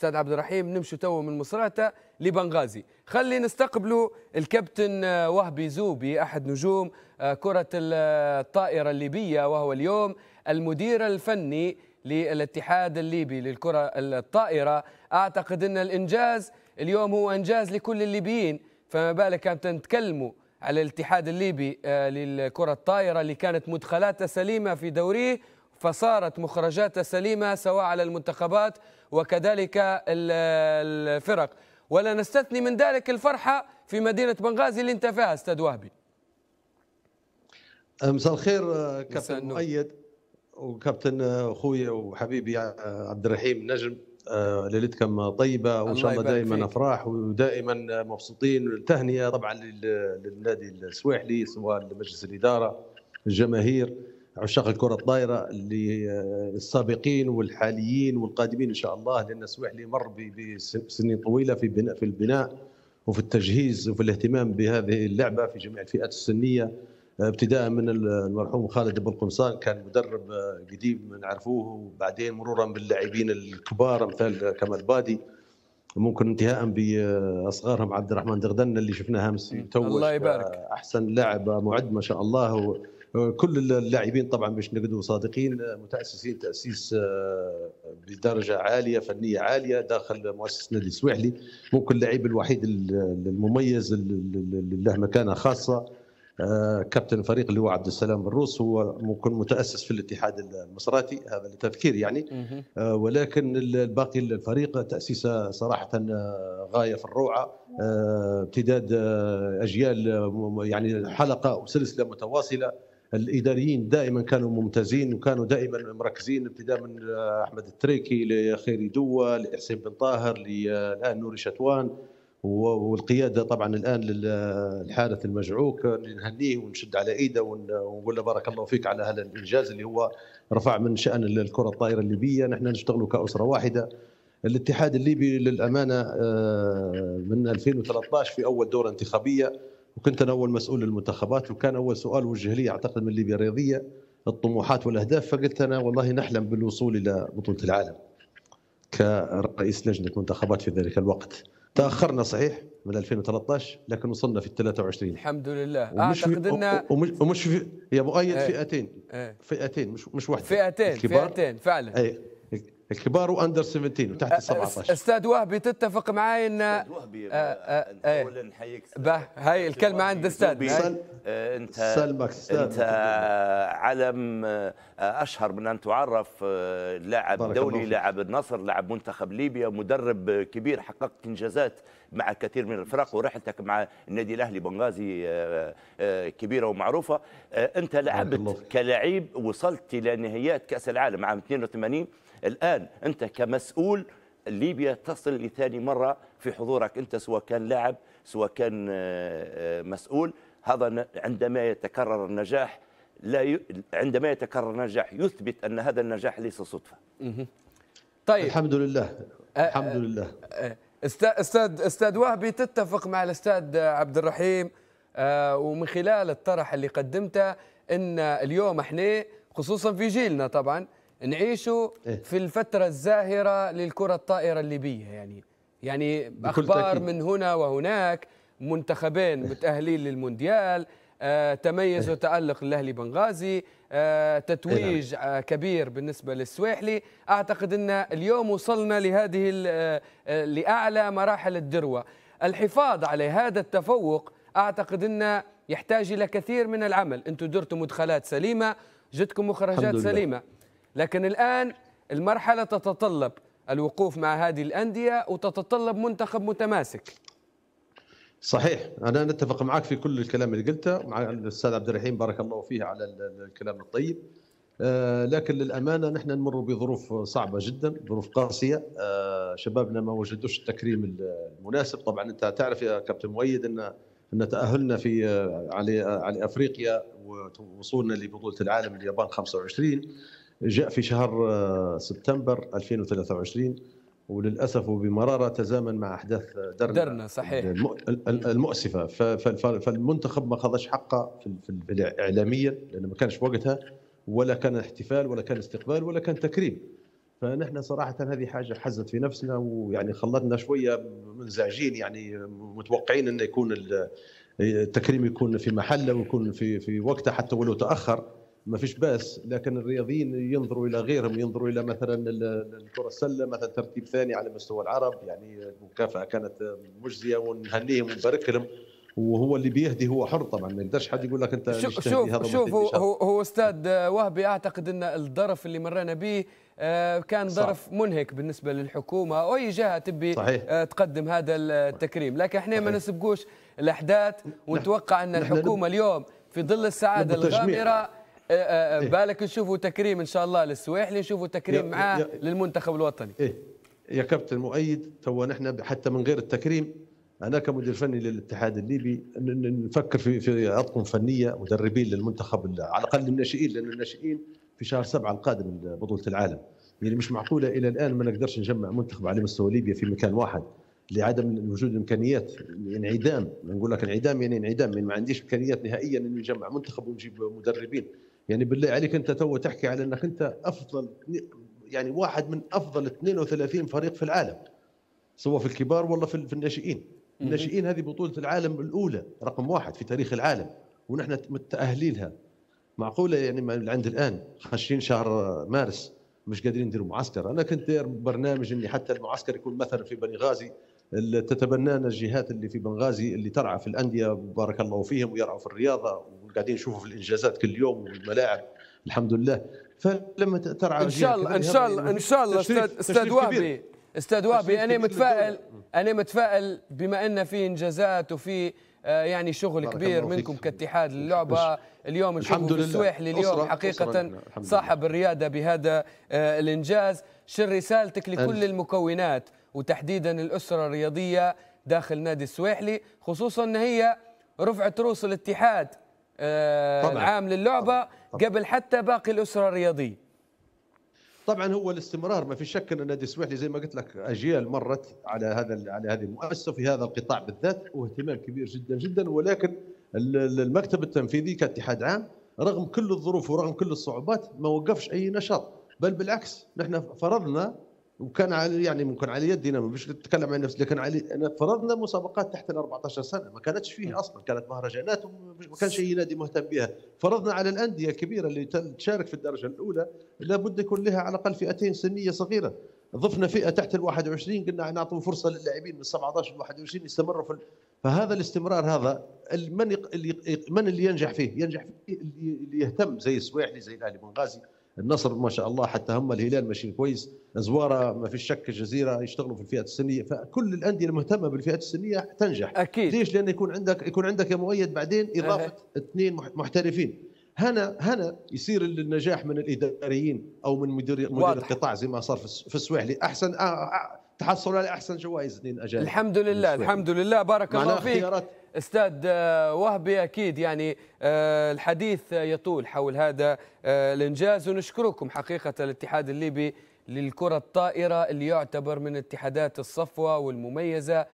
استاذ عبد الرحيم نمشوا تو من مصراتة لبنغازي خلي نستقبلوا الكابتن آه، وهبي زوبي احد نجوم آه، كرة الطائرة الليبية وهو اليوم المدير الفني للاتحاد الليبي للكرة الطائرة اعتقد ان الانجاز اليوم هو انجاز لكل الليبيين فما بالك كابتن تكلموا على الاتحاد الليبي آه، للكرة الطائرة اللي كانت مدخلاته سليمة في دوريه فصارت مخرجات سليمة سواء على المنتخبات وكذلك الفرق ولا نستثني من ذلك الفرحة في مدينة بنغازي اللي انت فيها استاذ وهبي أه، مساء الخير أه، كابتن مؤيد وكابتن أه، اخوي وحبيبي عبد الرحيم نجم ليلتكم طيبة وإن شاء الله دائما أفراح ودائما مبسوطين والتهنئه طبعا للنادي السواحلي سواء لمجلس الإدارة الجماهير عشاق الكره الطايره للسابقين والحاليين والقادمين ان شاء الله لان سويحلي مر بسنين طويله في بناء في البناء وفي التجهيز وفي الاهتمام بهذه اللعبه في جميع الفئات السنيه ابتداء من المرحوم خالد بن قمصان كان مدرب قديم نعرفوه وبعدين مرورا باللاعبين الكبار مثل كمال بادي ممكن انتهاء باصغارهم عبد الرحمن دغدن اللي شفناه امس الله يبارك احسن لاعب معد ما شاء الله كل اللاعبين طبعا باش نقدوا صادقين متاسسين تاسيس آه، بدرجه عاليه فنيه عاليه داخل مؤسسه نادي السويحلي ممكن اللعيب الوحيد المميز اللي له مكانه خاصه آه، كابتن الفريق اللي هو عبد السلام الروس هو ممكن متاسس في الاتحاد المصراتي هذا التفكير يعني آه، ولكن الباقي الفريق تاسيسه صراحه غايه في الروعه امتداد اجيال يعني حلقه وسلسله متواصله الاداريين دائما كانوا ممتازين وكانوا دائما مركزين ابتداء من آه، احمد التريكي لخيري دوا لحسين بن طاهر الان نوري شتوان والقياده طبعا الان للحارث المجعوك نهنيه ونشد على ايده ونقول له بارك الله فيك على هذا الانجاز اللي هو رفع من شان الكره الطائره الليبيه نحن نشتغلوا كاسره واحده الاتحاد الليبي للامانه آه، من 2013 في اول دوره انتخابيه وكنت انا اول مسؤول للمنتخبات وكان اول سؤال وجه لي اعتقد من ليبيا الرياضيه الطموحات والاهداف فقلت انا والله نحلم بالوصول الى بطوله العالم كرئيس لجنه منتخبات في ذلك الوقت تاخرنا صحيح من 2013 لكن وصلنا في ال 23 الحمد لله ومش اعتقد ان ومش, ومش في يا مؤيد ايه فئتين ايه فئتين مش مش واحده فئتين فئتين فعلا اي الكبار واندر 17 وتحت 17 استاذ وهبي تتفق معي ان استاذ وهبي أه نحييك هاي الكلمه عند استاذ سل... انت سلمك انت علم اشهر من ان تعرف لاعب دولي لاعب النصر لاعب منتخب ليبيا مدرب كبير حققت انجازات مع كثير من الفرق ورحلتك مع النادي الاهلي بنغازي كبيره ومعروفه انت لعبت كلاعب وصلت الى نهائيات كاس العالم عام 82 الان الآن أنت كمسؤول ليبيا تصل لثاني مرة في حضورك أنت سواء كان لاعب سواء كان آه، آه، مسؤول هذا عندما يتكرر النجاح لا ي... عندما يتكرر النجاح يثبت أن هذا النجاح ليس صدفة طيب الحمد لله الحمد لله استاذ استاذ وهبي تتفق مع الاستاذ عبد الرحيم آه، ومن خلال الطرح اللي قدمته ان اليوم احنا خصوصا في جيلنا طبعا نعيشوا إيه. في الفترة الزاهرة للكرة الطائرة الليبية يعني يعني أخبار من هنا وهناك منتخبين إيه. متأهلين للمونديال آه، تميز إيه. وتألق الأهلي بنغازي آه، تتويج نعم. آه، كبير بالنسبة للسويحلي أعتقد أن اليوم وصلنا لهذه آه، آه، لأعلى مراحل الذروة الحفاظ على هذا التفوق أعتقد أنه يحتاج إلى كثير من العمل أنتم درتم مدخلات سليمة جدكم مخرجات سليمة لكن الآن المرحلة تتطلب الوقوف مع هذه الأندية وتتطلب منتخب متماسك صحيح انا نتفق معك في كل الكلام اللي قلته مع الاستاذ عبد الرحيم بارك الله فيه على الكلام الطيب آه، لكن للامانه نحن نمر بظروف صعبه جدا ظروف قاسيه آه، شبابنا ما وجدوش التكريم المناسب طبعا انت تعرف يا كابتن مؤيد ان ان تاهلنا في آه، على على افريقيا ووصولنا لبطوله العالم اليابان 25 جاء في شهر آه، سبتمبر 2023 وللاسف وبمراره تزامن مع احداث آه، درنا درنا صحيح المؤسفه فالمنتخب ما خذش حقه في اعلاميا لانه ما كانش وقتها ولا كان احتفال ولا كان استقبال ولا كان تكريم فنحن صراحه هذه حاجه حزت في نفسنا ويعني خلتنا شويه منزعجين يعني متوقعين انه يكون آه، التكريم يكون في محله ويكون في في وقته حتى ولو تاخر ما فيش باس لكن الرياضيين ينظروا الى غيرهم ينظروا الى مثلا الكره السله مثلا ترتيب ثاني على مستوى العرب يعني المكافاه كانت مجزيه ونهنيهم ونبارك لهم وهو اللي بيهدي هو حر طبعا ما يقدرش حد يقول لك انت شوف شوف, شوف هو, هو, استاذ وهبي اعتقد ان الظرف اللي مرينا به آه، كان ظرف منهك بالنسبه للحكومه او اي جهه تبي آه، صحيح. تقدم هذا التكريم لكن احنا ما نسبقوش الاحداث ونتوقع ان الحكومه اليوم في ظل السعاده الغامره إيه، إيه، إيه، بالك نشوفوا تكريم ان شاء الله للسويحلي نشوفوا تكريم معاه للمنتخب الوطني إيه يا كابتن مؤيد تو نحن حتى من غير التكريم انا كمدير فني للاتحاد الليبي نفكر في في اطقم فنيه مدربين للمنتخب على الاقل الناشئين لان الناشئين في شهر سبعه القادم بطوله العالم يعني مش معقوله الى الان ما نقدرش نجمع منتخب على مستوى ليبيا في مكان واحد لعدم وجود الامكانيات انعدام نقول لك انعدام يعني انعدام يعني ما عنديش امكانيات نهائيا اني نجمع منتخب ونجيب مدربين يعني بالله عليك انت تو تحكي على انك انت افضل يعني واحد من افضل 32 فريق في العالم سواء في الكبار ولا في, الناشئين الناشئين هذه بطوله العالم الاولى رقم واحد في تاريخ العالم ونحن متاهلين لها معقوله يعني عند الان خاشين شهر مارس مش قادرين نديروا معسكر انا كنت داير برنامج اني حتى المعسكر يكون مثلا في بني غازي تتبنانا الجهات اللي في بنغازي اللي ترعى في الانديه بارك الله فيهم ويرعوا في الرياضه وقاعدين نشوفوا في الانجازات كل يوم والملاعب الحمد لله فلما ترعى ان شاء الله يعني ان شاء الله ان شاء الله استاذ استاذ وهبي استاذ وهبي انا متفائل انا متفائل بما ان في انجازات وفي آه، يعني شغل كبير منكم كاتحاد اللعبه اليوم نشوفوا السويحلي اليوم حقيقه صاحب الرياده بهذا آه، الانجاز شو رسالتك لكل المكونات وتحديدا الأسرة الرياضية داخل نادي السويحلي خصوصا أن هي رفعت رؤوس الاتحاد آه، طبعًا. العام للعبة قبل حتى باقي الأسرة الرياضية طبعا هو الاستمرار ما في شك ان نادي السويحلي زي ما قلت لك اجيال مرت على هذا على هذه المؤسسه في هذا القطاع بالذات واهتمام كبير جدا جدا ولكن المكتب التنفيذي كاتحاد عام رغم كل الظروف ورغم كل الصعوبات ما وقفش اي نشاط بل بالعكس نحن فرضنا وكان على يعني ممكن على يدنا باش نتكلم عن نفسي لكن علي فرضنا مسابقات تحت ال 14 سنه ما كانتش فيه اصلا كانت مهرجانات وما كانش اي نادي مهتم بها فرضنا على الانديه الكبيره اللي تشارك في الدرجه الاولى لابد يكون لها على الاقل فئتين سنيه صغيره ضفنا فئه تحت ال 21 قلنا نعطوا فرصه للاعبين من 17 ل 21 يستمروا في فهذا الاستمرار هذا من اللي من اللي ينجح فيه؟ ينجح فيه اللي يهتم زي السويحلي زي الاهلي بنغازي النصر ما شاء الله حتى هم الهلال ماشيين كويس زواره ما في شك الجزيره يشتغلوا في الفئات السنيه فكل الانديه المهتمه بالفئات السنيه تنجح اكيد ليش لان يكون عندك يكون عندك يا مؤيد بعدين اضافه أه. اثنين محترفين هنا هنا يصير النجاح من الاداريين او من مدير مدير القطاع زي ما صار في السويحلي احسن آه، آه، تحصلوا على احسن جوائز اثنين اجانب الحمد لله الحمد لله بارك الله فيك استاذ وهبي اكيد يعني آه، الحديث يطول حول هذا آه، الانجاز ونشكركم حقيقه الاتحاد الليبي للكره الطائره اللي يعتبر من اتحادات الصفوه والمميزه